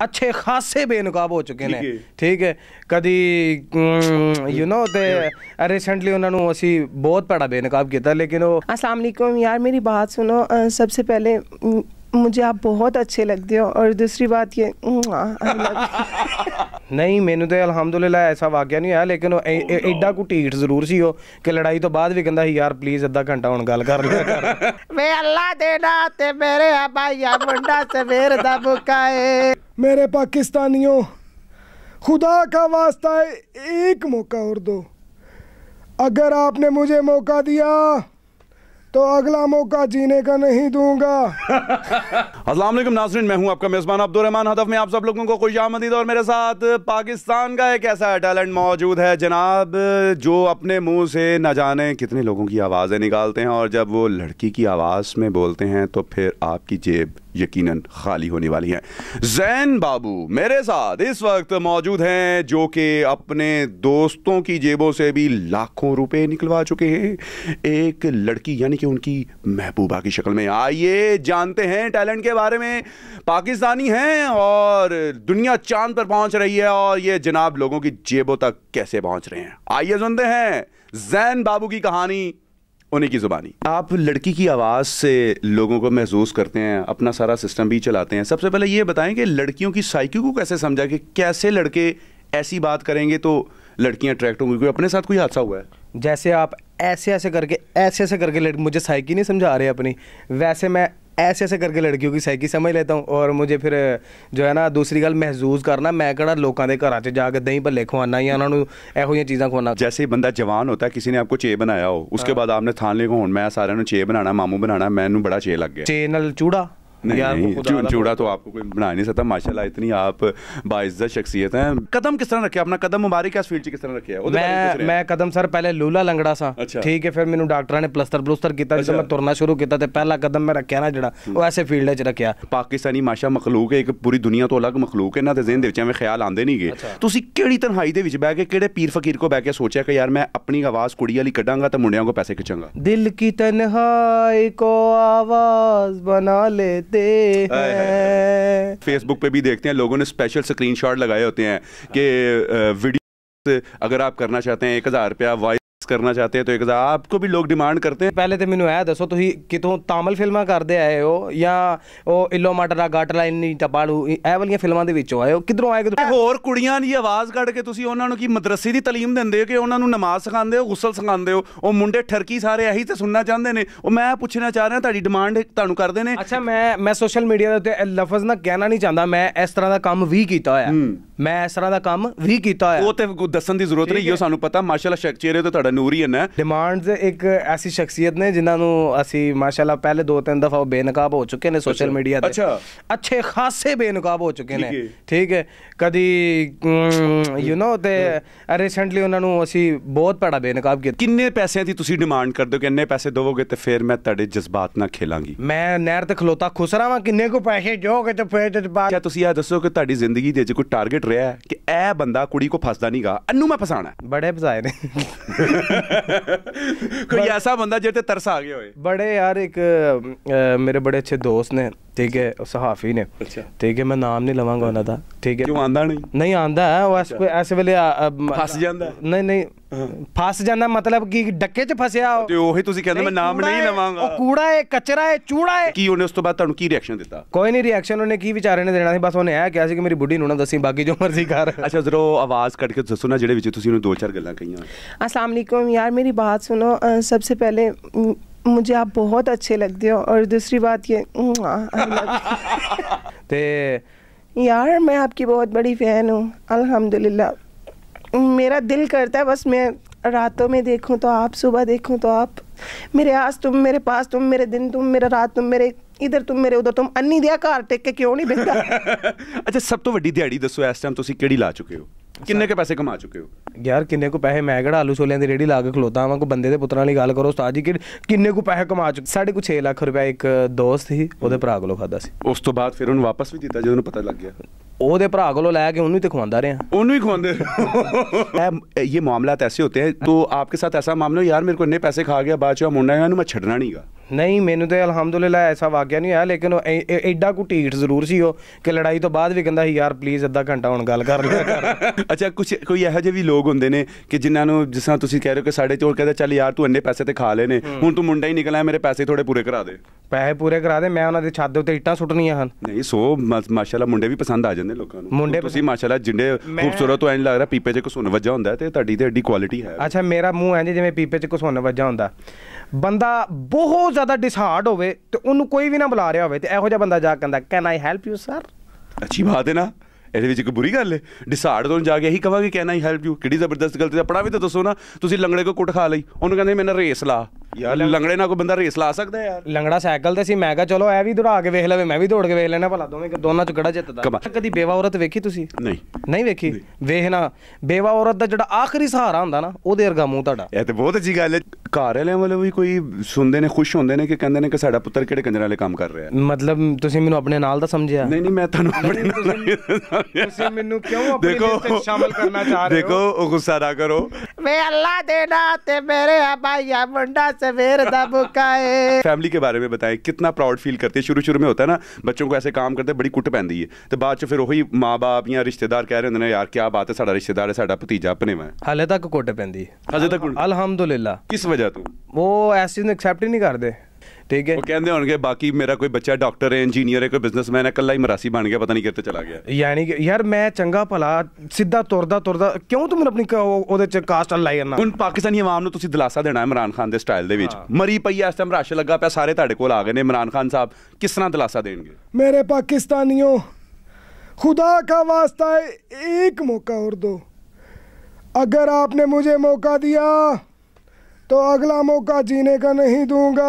अच्छे खासे बेनकाब हो चुके हैं ठीक है कभी यू नो दे रिसेंटली उन्होंने असी बहुत भाड़ा बेनकाब किया लेकिन वो अस्सलाम यार मेरी बात सुनो सबसे पहले मुझे आप बहुत अच्छे लगते हो और दूसरी बात ये ਨਹੀਂ ਮੈਨੂੰ ਤੇ ਅਲਹਮਦੁਲਿਲਾ ਐਸਾ ਵਾਕਿਆ ਨਹੀਂ ਆਇਆ ਲੇਕਿਨ ਐਡਾ ਕੁ ਢੀਠ ਜ਼ਰੂਰ ਸੀ ਉਹ ਕਿ ਲੜਾਈ ਤੋਂ ਬਾਅਦ ਵੀ ਕਹਿੰਦਾ ਸੀ ਯਾਰ ਪਲੀਜ਼ ਅੱਧਾ ਘੰਟਾ ਹੁਣ ਗੱਲ ਕਰ ਲਿਆ ਕਰ ਵੇ ਅੱਲਾ ਦੇ ਤੇ ਮੇਰੇ ਆਬਾਇਆ ਮੁੰਡਾ ਸਵੇਰ ਦਾ ਬੁਕਾਏ ਮੇਰੇ ਪਾਕਿਸਤਾਨੀਓ ਖੁਦਾ ਕਾ ਵਾਸਤਾ ਇੱਕ ਮੌਕਾ ਹੋਰ ਦੋ ਅਗਰ ਆਪਨੇ ਮੈਨੂੰ ਮੌਕਾ ਦਿਆ तो अगला मौका जीने का नहीं दूंगा अस्सलाम वालेकुम नाजरीन मैं हूं आपका मेजबान अब्दुलरहमान हदफ में आप सब लोगों को खुश आमदीद और मेरे साथ पाकिस्तान का एक ऐसा टैलेंट मौजूद है जनाब जो अपने मुंह से न जाने कितने लोगों की आवाज़ें निकालते हैं और जब वो लड़की की आवाज़ में बोलते हैं तो फिर आपकी जेब यकीनन खाली होने वाली है जैन बाबू मेरे साथ इस वक्त मौजूद हैं जो कि अपने दोस्तों की जेबों से भी लाखों रुपए निकलवा चुके हैं एक लड़की यानी कि उनकी महबूबा की शक्ल में आइए जानते हैं टैलेंट के बारे में पाकिस्तानी हैं और दुनिया चांद पर पहुंच रही है और ये जनाब लोगों की जेबों तक कैसे पहुंच रहे हैं आइए सुनते हैं जैन बाबू की कहानी उन्हीं की जुबानी आप लड़की की आवाज़ से लोगों को महसूस करते हैं अपना सारा सिस्टम भी चलाते हैं सबसे पहले ये बताएं कि लड़कियों की साइकिल को कैसे समझा कि कैसे लड़के ऐसी बात करेंगे तो लड़कियां अट्रैक्ट होंगी क्योंकि अपने साथ कोई हादसा हुआ है जैसे आप ऐसे ऐसे करके ऐसे ऐसे करके लड़की मुझे साइकी नहीं समझा रहे अपनी वैसे मैं ऐसे ऐसे करके लड़कियों की साइकी समझ लेता हूँ और मुझे फिर जो है ना दूसरी गल महसूस करना मैं कड़ा लोगों के घर से जाकर दही भले खुआना या उन्होंने ਉਹਨਾਂ चीज़ा खुआना जैसे ही बंदा जवान होता है किसी ने आपको चे बनाया हो उसके बाद आपने थान लिया हूँ मैं सारे चे बना मामू बना मैं बड़ा चे लग गया चे ਨਾਲ ਚੂੜਾ नहीं चूड़ा तो ਆਪਕੋ ਕੋਈ ਬਣਾ ਨਹੀਂ ਸਕਦਾ ਮਾਸ਼ਾਅੱਲਾ ਇਤਨੀ ਆਪ बाइज्जत ਸ਼ਖਸੀਅਤ ਹੈ ਕਦਮ ਕਿਸ ਤਰ੍ਹਾਂ ਰੱਖਿਆ ਆਪਣਾ ਕਦਮ ਮੁਬਾਰਕ ਇਸ ਫੀਲਡ 'ਚ ਕਿਸ ਤਰ੍ਹਾਂ ਰੱਖਿਆ ਉਹਦੇ ਮੈਂ ਮੈਂ ਕਦਮ ਸਰ ਪਹਿਲੇ ਲੂਲਾ ਲੰਗੜਾ ਸਾਂ ਠੀਕ ਹੈ ਫਿਰ ਮੈਨੂੰ ਡਾਕਟਰਾਂ ਨੇ ਪਲਸਟਰ ਬਲੂਸਟਰ ਕੀਤਾ ਜਦੋਂ ਮੈਂ ਤੁਰਨਾ ਸ਼ੁਰੂ ਕੀਤਾ ਤੇ ਪਹਿਲਾ ਕਦਮ ਮੈਂ ਰੱਖਿਆ ਨਾ ਜਿਹੜਾ ਉਹ ਐਸੇ ਫੀਲਡ 'ਚ ਰੱਖਿਆ ਪਾਕਿਸਤਾਨੀ ਮਾਸ਼ਾ ਮਖਲੂਕ ਹੈ ਇੱਕ ਪੂਰੀ ਦੁਨੀਆ ਤੋਂ ਅਲੱਗ ਮਖਲੂਕ ਹੈ ਇਹਨਾਂ ਦੇ ਜ਼ਿਹਨ ਦੇ ਵਿੱਚ ਐਵੇਂ ਖਿਆਲ ਆਉਂਦੇ ਨਹੀਂਗੇ ਤੁਸੀਂ ਕਿਹੜੀ ਤਨਹਾਈ ਦੇ ਵਿੱਚ ਬਹਿ ਕੇ ਕਿਹੜੇ ਪੀਰ ਫਕੀਰ ਕੋ ਬਹਿ ਕੇ ਸੋਚਿਆ ਕਿ ਯਾਰ ਮੈਂ ਆਪਣੀ ਆਵਾਜ਼ ਕੁੜੀ ਵਾਲੀ ਕੱਢਾਂਗਾ ਤਾਂ ਮੁੰਡਿਆਂ ਕੋ ਪੈਸੇ ਖਿਚਾਂਗਾ ਦਿਲ ਕੀ ਤਨਹਾਈ ਕੋ ਆਵਾਜ਼ ਬਣਾ ਲੇ करते हैं फेसबुक पे भी देखते हैं लोगों ने स्पेशल स्क्रीनशॉट लगाए होते हैं कि वीडियो अगर आप करना चाहते हैं एक हज़ार रुपया वाइस ਕਰਨਾ ਚਾਹते हैं तो एक ਆਪਕੋ ਵੀ ਲੋਕ ਡਿਮਾਂਡ ਕਰਤੇ ਪਹਿਲੇ ਤੇ ਮੈਨੂੰ ਆਇਆ ਦੱਸੋ ਤੁਸੀਂ ਕਿਤੋਂ ਤਾਮਿਲ ਫਿਲਮਾਂ ਕਰਦੇ ਆਏ ਹੋ ਜਾਂ ਉਹ ਇਲੋ ਮਟਰਾ ਗਾਟਲਾ ਨਹੀਂ ਟਪਾਲੂ ਇਹ ਵਾਲੀਆਂ ਫਿਲਮਾਂ ਦੇ ਵਿੱਚੋਂ ਆਏ ਹੋ ਕਿਧਰੋਂ ਆਏ ਕਿਧਰੋਂ ਹੋਰ ਕੁੜੀਆਂ ਦੀ ਆਵਾਜ਼ ਕੱਢ ਕੇ ਤੁਸੀਂ ਉਹਨਾਂ ਨੂੰ ਕੀ ਮਦਰਸੇ ਦੀ ਤਾਲੀਮ ਦਿੰਦੇ ਹੋ ਕਿ ਉਹਨਾਂ ਨੂੰ ਨਮਾਜ਼ ਸਿਖਾਉਂਦੇ ਹੋ ਗੁਸਲ ਸਿਖਾਉਂਦੇ ਹੋ ਉਹ ਮੁੰਡੇ ਠਰਕੀ ਸਾਰੇ ਇਹੀ ਤੇ ਸੁਣਨਾ ਚਾਹੁੰਦੇ ਨੇ ਉਹ ਮੈਂ ਪੁੱਛਣਾ ਚਾਹ ਰਿਹਾ ਤੁਹਾਡੀ ਡਿਮਾਂਡ ਤੁਹਾਨੂੰ ਕਰਦੇ ਨੇ ਅੱਛਾ ਮੈਂ ਮੈਂ ਸੋਸ਼ਲ ਮੀਡੀਆ ਦੇ ਉੱਤੇ ਲਫ਼ਜ਼ ਨਾ ਕਹਿਣਾ ਨਹੀਂ ਚਾਹੁੰਦਾ ਮੈਂ ਇਸ ਤਰ੍ਹਾਂ ਦਾ ਕੰਮ ਵੀ ਕੀਤਾ ਹੋਇਆ ਮੈਂ ਇਸ ਤਰ੍ਹਾਂ ਦਾ ਕੰਮ ਵੀ ਕੀਤਾ ਹੋਇਆ ਉਹ ਤੇ ਦੱਸਣ ਦੀ ਜ਼ਰੂਰਤ ਨਹੀਂ ਇਹ ਸਾਨੂੰ ਪਤਾ ਮਾਸ਼ਾਅੱਲਾ ਸ਼ੈਕਚੇਰੇ ਤੇ ਤੁਹਾਡਾ ਨੂਰੀਅਨ ਹੈ ਡਿਮਾਂਡਸ ਇੱਕ ਐਸੀ ਸ਼ਖਸੀਅਤ ਨੇ ਜਿਨ੍ਹਾਂ ਨੂੰ ਅਸੀਂ ਮਾਸ਼ਾਅੱਲਾ ਪਹਿਲੇ ਦੋ ਤਿੰਨ ਦਫਾ ਉਹ ਬੇਨਕਾਬ ਹੋ ਚੁੱਕੇ ਨੇ ਸੋਸ਼ਲ ਮੀਡੀਆ ਤੇ ਅੱਛਾ ਅੱਛੇ ਖਾਸੇ ਬੇਨਕਾਬ ਹੋ ਚੁੱਕੇ ਨੇ ਠੀਕ ਹੈ ਕਦੀ ਯੂ نو ਤੇ ਰੀਸੈਂਟਲੀ ਉਹਨਾਂ ਨੂੰ ਅਸੀਂ ਬਹੁਤ ਪੜਾ ਬੇਨਕਾਬ ਕੀਤਾ ਕਿੰਨੇ ਪੈਸਿਆਂ ਦੀ ਤੁਸੀਂ ਡਿਮਾਂਡ ਕਰਦੇ ਹੋ ਕਿ ਇੰਨੇ ਪੈਸੇ ਦੋਵੋਗੇ ਤੇ ਫਿਰ ਮੈਂ ਤੁਹਾਡੇ ਜਜ਼ਬਾਤ ਨਾਲ ਖੇਲਾਂਗੀ ਮੈਂ ਨਹਿਰ ਤੇ ਖਲੋਤਾ ਖੁਸਰਾ ਵਾਂ ਕਿੰਨੇ ਕੋ ਪੈਸੇ ਜੋਗੇ ਤੇ ਫਿਰ ਤੇ ਬਾਅਦ ਕੀ ਤੁਸੀਂ ਇਹ ਦੱਸੋ ਕਿ ਤੁਹਾਡੀ ਜ਼ਿੰਦਗੀ ਦੇ ਵਿੱਚ ਕੋਈ ਟਾਰਗੇਟ ਰਿਹਾ ਹੈ ਕਿ ਇਹ ਬੰਦਾ ਕੁੜੀ ਕੋ ਫਸਦਾ ਨਹੀਂਗਾ ਅੰਨੂ ਮੈਂ ਫਸਾਣਾ ਬੜੇ ਫਸਾਏ ਨੇ ਕੋਈ ਐਸਾ ਬੰਦਾ ਜਿਹੜੇ ਤੇ ਤਰਸ ਆ ਗਿਆ ਹੋਵੇ ਬੜੇ ਯਾਰ ਇੱਕ ਮੇਰੇ ਬੜੇ ਅੱਛੇ ਦੋਸਤ ਨੇ ਠੀਕ ਹੈ ਉਹ ਸਹਾਫੀ ਨੇ ਅੱਛਾ। ਠੀਕ ਹੈ ਮੈਂ ਨਾਮ ਨਹੀਂ ਲਵਾਂਗਾ ਉਹਨਾਂ ਦਾ ਠੀਕ ਹੈ ਕਿਉਂ ਆਂਦਾ ਨਹੀਂ ਨਹੀਂ ਆਂਦਾ ਹੈ, ਉਹ ਇਸ ਵੇਲੇ ਫਸ ਜਾਂਦਾ ਨਹੀਂ ਨਹੀਂ ਫਸ ਜਾਂਦਾ ਮਤਲਬ ਕਿ ਡੱਕੇ 'ਚ ਫਸਿਆ ਤੇ ਉਹੀ ਤੁਸੀਂ ਕਹਿੰਦੇ ਮੈਂ ਨਾਮ ਨਹੀਂ ਲਵਾਂਗਾ ਉਹ ਕੂੜਾ ਹੈ ਕਚਰਾ ਹੈ ਚੂੜਾ ਹੈ ਕੀ ਉਹਨੇ ਉਸ ਤੋਂ ਬਾਅਦ ਤੁਹਾਨੂੰ ਕੀ ਰਿਐਕਸ਼ਨ ਦਿੱਤਾ ਕੋਈ ਨਹੀਂ ਰਿਐਕਸ਼ਨ ਉਹਨੇ ਕੀ ਵਿਚਾਰੇ ਨੇ ਦੇਣਾ ਸੀ ਬਸ ਉਹਨੇ ਆਇਆ ਕਿਹਾ ਸੀ ਕਿ ਮੇਰੀ ਬੁੱਢੀ ਨੂੰ ਨਾ ਦੱਸੀ ਬਾਕੀ ਜੋ ਮਰਜ਼ੀ ਕਰ ਅੱਛਾ ਜ਼ਰੋ ਆਵਾਜ਼ ਕੱਢ ਕੇ ਦੱਸੋ ਨਾ ਜਿਹੜੇ ਵਿੱਚ ਤੁਸੀਂ ਉਹਨੂੰ ਦੋ ਚਾਰ ਗੱਲਾਂ ਕਹੀਆਂ ਅਸਲਾਮ ਯਾਰ ਮੇਰੀ ਬਾਤ ਸੁਣੋ ਸਭ ਤੋਂ ਪਹਿਲੇ ਮੈਨੂੰ ਆਪ ਬਹੁਤ ਅੱਛੇ ਲੱਗਦੇ ਹੋ ਔਰ ਦੂਸਰੀ ਬਾਤ ਇਹ ਤੇ ਯਾਰ ਮੈਂ ਆਪਕੀ ਬਹੁਤ ਬੜੀ ਫੈਨ ਹੂੰ ਅਲਹਮਦੁਲਿਲਾ मेरा दिल करता है बस मैं रातों में देखूं तो आप सुबह देखूं तो आप मेरे आज तुम मेरे पास तुम मेरे दिन तुम मेरा रात तुम मेरे ਇਧਰ ਤੂੰ ਮੇਰੇ ਉਧਰ ਤੂੰ ਅੰਨੀ ਦਿਆ ਘਰ ਟਿਕ ਕੇ ਕਿਉਂ ਨਹੀਂ ਬਿੰਦਾ ਅੱਛਾ ਸਭ ਤੋਂ ਵੱਡੀ ਦਿਹਾੜੀ ਦੱਸੋ ਇਸ ਟਾਈਮ ਤੁਸੀਂ ਕਿਹੜੀ ਲਾ ਚੁੱਕੇ ਹੋ ਕਿੰਨੇ ਕੇ ਪੈਸੇ ਕਮਾ ਚੁੱਕੇ ਹੋ ਯਾਰ ਕਿੰਨੇ ਕੋ ਪੈਸੇ ਮੈਂ ਕਿਹੜਾ ਆਲੂ ਛੋਲਿਆਂ ਦੀ ਰੇੜੀ ਲਾ ਕੇ ਖਲੋਤਾ ਵਾਂ ਕੋ ਬੰਦੇ ਦੇ ਪੁੱਤਰਾਂ ਵਾਲੀ ਗੱਲ ਕਰੋ ਉਸਤਾਦ ਜੀ ਕਿ ਕਿੰਨੇ ਕੋ ਪੈਸੇ ਕਮਾ ਚੁੱਕੇ ਸਾਡੇ ਕੋ 6 ਲੱਖ ਰੁਪਏ ਇੱਕ ਦੋਸਤ ਸੀ ਉਹਦੇ ਭਰਾ ਕੋਲੋਂ ਖਾਦਾ ਸੀ ਉਸ ਤੋਂ ਬਾਅਦ ਫਿਰ ਉਹਨੂੰ ਵਾਪਸ ਵੀ ਦਿੱਤਾ ਜਦੋਂ ਉਹਨੂੰ ਪਤਾ ਲੱਗ ਗਿਆ ਉਹਦੇ ਭਰਾ ਕੋਲੋਂ ਲੈ ਕੇ ਉਹਨੂੰ ਹੀ ਤੇ ਖਵਾਉਂਦਾ ਰਿਹਾ ਉਹਨੂੰ ਹੀ ਖਵਾਉਂਦੇ ਇਹ ਮਾਮਲਾ ਐਸੇ ਹੁੰਦੇ ਆ ਤੋ ਆਪਕੇ ਸਾਥ ਐਸਾ ਮਾਮਲਾ ਯਾਰ ਮੇਰੇ ਕੋ ਇੰਨੇ ਪੈਸੇ ਖਾ ਗਿਆ ਬਾਅਦ ਚ ਮੁੰਡਾ ਇਹਨੂੰ ਮੈਂ ਛੱਡਣਾ ਨਹੀਂਗਾ ਨਹੀਂ ਮੈਨੂੰ ਤੇ ਅਲਹਮਦੁਲਿਲਾ ਐਸਾ ਵਾਕਿਆ ਨਹੀਂ ਹੋਇਆ ਲੇਕਿਨ ਐਡਾ ਕੁ ਢੀਠ ਜ਼ਰੂਰ ਸੀ ਉਹ ਕਿ ਲੜਾਈ ਤੋਂ ਬਾਅਦ ਵੀ ਕਹਿੰਦਾ ਸੀ ਯਾਰ ਪਲੀਜ਼ ਅੱਧਾ ਘੰਟਾ ਹੁਣ ਗੱਲ ਕਰ ਲਿਆ ਕਰ ਅੱਛਾ ਕੁਝ ਕੋਈ ਇਹੋ ਜਿਹੇ ਵੀ ਲੋਕ ਹੁੰਦੇ ਨੇ ਕਿ ਜਿਨ੍ਹਾਂ ਨੂੰ ਜਿਸ ਤਰ੍ਹਾਂ ਤੁਸੀਂ ਕਹਿ ਰਹੇ ਹੋ ਕਿ ਸਾਡੇ ਚੋਰ ਕਹਿੰਦਾ ਚੱਲ ਯਾਰ ਤੂੰ ਅੰਨੇ ਪੈਸੇ ਤੇ ਖਾ ਲੈਨੇ ਹੁਣ ਤੂੰ ਮੁੰਡਾ ਹੀ ਨਿਕਲਿਆ ਮੇਰੇ ਪੈਸੇ ਥੋੜੇ ਪੂਰੇ ਕਰਾ ਦੇ ਪੈਸੇ ਪੂਰੇ ਕਰਾ ਦੇ ਮੈਂ ਉਹਨਾਂ ਦੇ ਛੱਤ ਉੱਤੇ ਇੱਟਾਂ ਸੁੱਟਣੀਆਂ ਹਨ ਨਹੀਂ ਸੋ ਮਾਸ਼ਾਅੱਲਾ ਮੁੰਡੇ ਵੀ ਪਸੰਦ ਆ ਜਾਂਦੇ ਲੋਕਾਂ ਨੂੰ ਮੁੰਡੇ ਤੁਸੀਂ ਮਾਸ਼ਾਅੱਲਾ ਜਿੰਨੇ ਖੂਬਸੂਰਤ ਤੋਂ ਐਂ ਲੱਗ ਰਿਹਾ ਪੀਪੇ 'ਚ ਕੁਸੁਨ ਵੱਜਾ ਹੁੰਦਾ ਤੇ ਤੁਹਾਡੀ ਤੇ ਐਡੀ ਕੁਆਲਿਟੀ ਹੈ ਅੱਛਾ ਮੇਰਾ ਮੂੰਹ ਐਂ ਜਿਵੇਂ ਪੀਪੇ 'ਚ ਕੁਸੁਨ ਵੱਜਾ ਹੁੰਦਾ ਬੰਦਾ ਬਹੁਤ ਜ਼ਿਆਦਾ ਡਿਸਹਾਰਡ ਹੋਵੇ ਤੇ ਉਹਨੂੰ ਕੋਈ ਵੀ ਨਾ ਬੁਲਾ ਰਿਹਾ ਹੋਵੇ ਤੇ ਇਹੋ ਜਿਹਾ ਬੰਦਾ ਜਾ ਕੇ ਕਹਿੰਦਾ can I help you sir ਅੱਛੀ ਬਾਤ ਹੈ ਨਾ ਇਹਦੇ ਵਿੱਚ ਇੱਕ ਬੁਰੀ ਗੱਲ ਹੈ ਡਿਸਹਾਰਡ ਤੋਂ ਜਾ ਕੇ ਇਹੀ ਕਹਾਂਗੇ ਕੈਨ ਆਈ ਹੈਲਪ ਯੂ ਕਿਹੜੀ ਜ਼ਬਰਦਸਤ ਗੱਲ ਤੇ ਪੜਾ ਵੀ ਤਾਂ ਦੱਸੋ ਨਾ ਤੁਸੀਂ ਲੰਗੜੇ ਕੋ ਕੁੱਟ ਖਾ ਲਈ ਉਹਨੂੰ ਕਹਿੰਦੇ ਮੈਨੂੰ ਰੇਸ ਲਾ ਯਾਰ ਲੰਗੜੇ ਨਾਲ ਕੋਈ ਬੰਦਾ ਰੇਸ ਲਾ ਸਕਦਾ ਯਾਰ ਲੰਗੜਾ ਸਾਈਕਲ ਤੇ ਸੀ ਮੈਂ ਕਿਹਾ ਚਲੋ ਐ ਵੀ ਦੌੜਾ ਕੇ ਵੇਖ ਲਵੇ ਮੈਂ ਵੀ ਦੌੜ ਕੇ ਵੇਖ ਲੈਣਾ ਭਲਾ ਦੋਵੇਂ ਦੋਨਾਂ ਚ ਕਿਹੜਾ ਜਿੱਤਦਾ ਕਦੀ ਬੇਵਾ ਔਰਤ ਵੇਖੀ ਤੁਸੀਂ ਨਹੀਂ ਨਹੀਂ ਵੇਖੀ ਵੇਖਣਾ ਬੇਵਾ ਔਰਤ ਦਾ ਜਿਹੜਾ ਆਖਰੀ ਸਹਾਰਾ ਹੁੰਦਾ ਨਾ ਉਹਦੇ ਵਰਗਾ ਮੂੰਹ ਤੁਹਾਡਾ ਇਹ ਤੇ ਬਹੁਤ ਅਜੀ ਗੱਲ ਹੈ ਘਰ ਵਾਲਿਆਂ ਵੱਲੋਂ ਵੀ ਕੋਈ ਸੁਣਦੇ ਨੇ ਖੁਸ਼ ਹੁੰਦੇ ਨੇ ਕਿ ਕਹਿੰਦੇ ਨੇ ਕਿ ਸਾਡਾ ਪੁੱਤਰ ਕਿਹੜੇ ਕੰਜਰਾਂ ਵਾਲੇ ਕੰਮ ਕਰ ਰਿਹਾ ਹੈ ਮਤਲਬ ਤੁਸੀਂ ਮੈਨੂੰ ਆਪਣੇ ਨਾਲ ਦਾ ਸਮਝਿਆ ਨਹੀਂ ਨਹੀਂ ਮੈਂ ਤੁਹਾਨੂੰ ਆਪਣੇ ਨਾਲ ਤੁਸੀਂ ਮੈਨੂੰ ਕਿਉਂ ਆਪਣੇ ਵਿੱਚ ਸ਼ਾਮਲ ਕਰਨਾ ਚਾਹ ਰਹੇ ਹੋ ਦੇਖੋ ਗੁੱਸਾ ਨਾ ਕਰੋ ਵੇ ਅੱਲਾ ਦੇ ਨਾਂ ਤੇ ਮੇਰੇ ਆ ਭਾਈਆ ਮੁੰਡਾ सवेर दा बुकाए फैमिली के बारे में बताएं कितना प्राउड फील करते हैं शुरू शुरू में होता है ना बच्चों को ऐसे काम करते बड़ी कुट पैंदी है तो बाद च फिर ਉਹੀ ਮਾਪੇ ਜਾਂ ਰਿਸ਼ਤੇਦਾਰ ਕਹਿ ਰਹੇ ਹੁੰਦੇ ਨੇ ਯਾਰ ਕੀ ਬਾਤ ਹੈ ਸਾਡਾ ਰਿਸ਼ਤੇਦਾਰ ਹੈ ਸਾਡਾ ਭਤੀਜਾ ਆਪਣੇ ਮੈਂ ਹਾਲੇ ਤੱਕ ਕੁੱਟ ਪੈਂਦੀ ਹਜੇ ਤੱਕ ਅਲਹਮਦੁਲਿਲਾ ਕਿਸ ਵਜ੍ਹਾ ਤੋਂ ਉਹ ਐਸੀ ਨੂੰ ਐਕਸੈਪਟ ਹੀ ਨਹੀਂ ਕਰਦੇ ਠੀਕ ਹੈ ਉਹ ਕਹਿੰਦੇ ਹੋਣਗੇ ਬਾਕੀ ਮੇਰਾ ਕੋਈ ਬੱਚਾ ਡਾਕਟਰ ਹੈ ਇੰਜੀਨੀਅਰ ਹੈ ਕੋਈ ਬਿਜ਼ਨਸਮੈਨ ਹੈ ਕੱਲਾ ਹੀ ਮਰਾਸੀ ਬਣ ਗਿਆ ਪਤਾ ਨਹੀਂ ਕਿੱਥੇ ਚਲਾ ਗਿਆ ਯਾਨੀ ਕਿ ਯਾਰ ਮੈਂ ਚੰਗਾ ਭਲਾ ਸਿੱਧਾ ਤੁਰਦਾ ਤੁਰਦਾ ਕਿਉਂ ਤੂੰ ਮਨ ਆਪਣੀ ਉਹਦੇ ਚ ਕਾਸਟ ਲਾਈ ਜਾਂਦਾ ਹੁਣ ਪਾਕਿਸਤਾਨੀ ਆਵਾਮ ਨੂੰ ਤੁਸੀਂ ਦਿਲਾਸਾ ਦੇਣਾ ਹੈ ਇਮਰਾਨ ਖਾਨ ਦੇ ਸਟਾਈਲ ਦੇ ਵਿੱਚ ਮਰੀ ਪਈ ਐ ਇਸ ਟਾਈਮ ਰਸ਼ ਲੱਗਾ ਪਿਆ ਸਾਰੇ ਤੁਹਾਡੇ ਕੋਲ ਆ ਗਏ ਨੇ ਇਮਰਾਨ ਖਾਨ ਸਾਹਿਬ ਕਿਸ ਤਰ੍ਹਾਂ ਦਿਲਾਸਾ ਦੇਣਗੇ ਮੇਰੇ ਪਾਕਿਸਤਾਨੀਓ ਖੁਦਾ ਕਾ ਵਾਸਤਾ ਇੱਕ ਮੌਕਾ ਹੋਰ ਦੋ ਅਗਰ ਆਪਨੇ मुझे ਮੌਕਾ ਦਿਆ तो अगला मौका जीने का नहीं दूंगा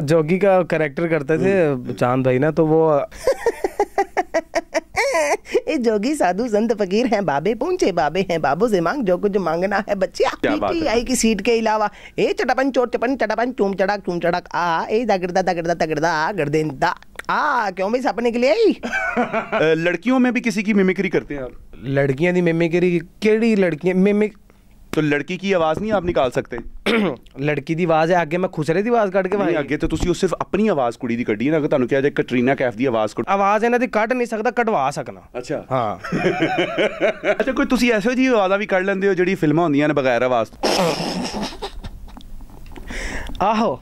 जोगी का करेक्टर करते थे चांद भाई ना तो वो ये जोगी साधु संत फकीर हैं बाबे पूछे बाबे हैं बाबू से मांग जो कुछ मांगना है बच्चिया आई की सीट के अलावा ए चटापन चोट चपन चटापन चूम चड़ाक चूम चड़ाक आ ए दगड़दा दगड़दा दगड़दा आ आ क्यों भाई सपने के लिए आई लड़कियों में भी किसी की मिमिक्री करते हैं आप लड़कियां दी मिमिक्री केड़ी लड़कियां मिमिक तो ਲੜਕੀ ਕੀ ਆਵਾਜ਼ ਨਹੀਂ ਆਪ ਨਿਕਾਲ ਸਕਦੇ ਲੜਕੀ ਦੀ ਆਵਾਜ਼ ਹੈ ਅੱਗੇ ਮੈਂ ਖੁਸਰੇ ਦੀ ਆਵਾਜ਼ ਕੱਢ ਕੇ ਵਾਈ ਅੱਗੇ ਤੇ ਤੁਸੀਂ ਉਹ ਸਿਰਫ ਆਪਣੀ ਆਵਾਜ਼ ਕੁੜੀ ਦੀ ਕੱਢੀ ਨਾ ਅਗਰ ਤੁਹਾਨੂੰ ਕਿਹਾ ਜਾਏ ਕੈਟਰੀਨਾ ਕੈਫ ਦੀ ਆਵਾਜ਼ ਕੱਢ ਆਵਾਜ਼ ਇਹਨਾਂ ਦੀ ਕੱਢ ਨਹੀਂ ਸਕਦਾ ਕਢਵਾ ਸਕਣਾ ਅੱਛਾ ਹਾਂ ਅੱਛਾ ਕੋਈ ਤੁਸੀਂ ਐਸੋ ਜੀ ਆਵਾਜ਼ਾਂ ਵੀ ਕੱਢ ਲੈਂਦੇ ਹੋ ਜਿਹੜੀ ਫਿਲਮਾਂ ਹੁੰਦੀਆਂ ਨੇ ਬਗੈਰ ਆਵਾਜ਼ ਆਹੋ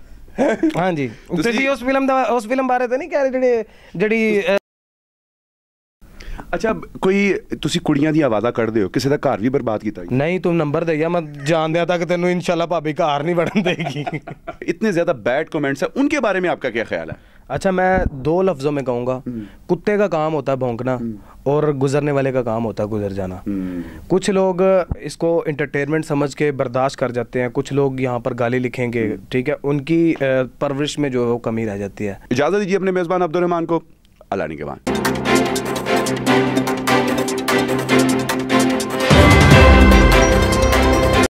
ਹਾਂਜੀ ਤੁਸੀਂ ਉਸ ਫਿਲਮ ਦਾ ਉਸ ਫਿਲਮ ਬਾਰੇ ਤਾਂ ਨਹੀਂ ਕਹਿ ਰਹੇ ਜਿਹੜੇ ਜਿਹੜੀ ਅੱਛਾ ਕੋਈ ਤੁਸੀਂ ਕੁੜੀਆਂ ਦੀਆਂ ਆਵਾਜ਼ਾਂ ਕੱਢਦੇ ਹੋ ਕਿਸੇ ਦਾ ਘਰ ਵੀ ਬਰਬਾਦ ਕੀਤਾ ਨਹੀਂ ਤੂੰ ਨੰਬਰ ਦੇ ਗਿਆ ਮੈਂ ਜਾਣਦਿਆਂ ਤੱਕ ਤੈਨੂੰ ਇਨਸ਼ਾਅੱਲਾ ਭਾਬੀ ਘਰ ਨਹੀਂ ਵੜਨ ਦੇਗੀ इतने ज्यादा बैड कमेंट्स हैं उनके बारे में आपका क्या ख्याल है अच्छा मैं दो लफ्ज़ों में कहूँगा हम्म। कुत्ते का काम होता है भोंकना हम्म। और गुजरने वाले का काम होता है गुजर जाना हम्म। कुछ लोग इसको इंटरटेनमेंट समझ के बर्दाश्त कर जाते हैं कुछ लोग यहाँ पर गाली लिखेंगे ठीक है उनकी परवरिश में जो है वो कमी रह जाती है इजाज़त दीजिए अपने मेज़बान अब्दुलरहमान को अला के बाद Thank you.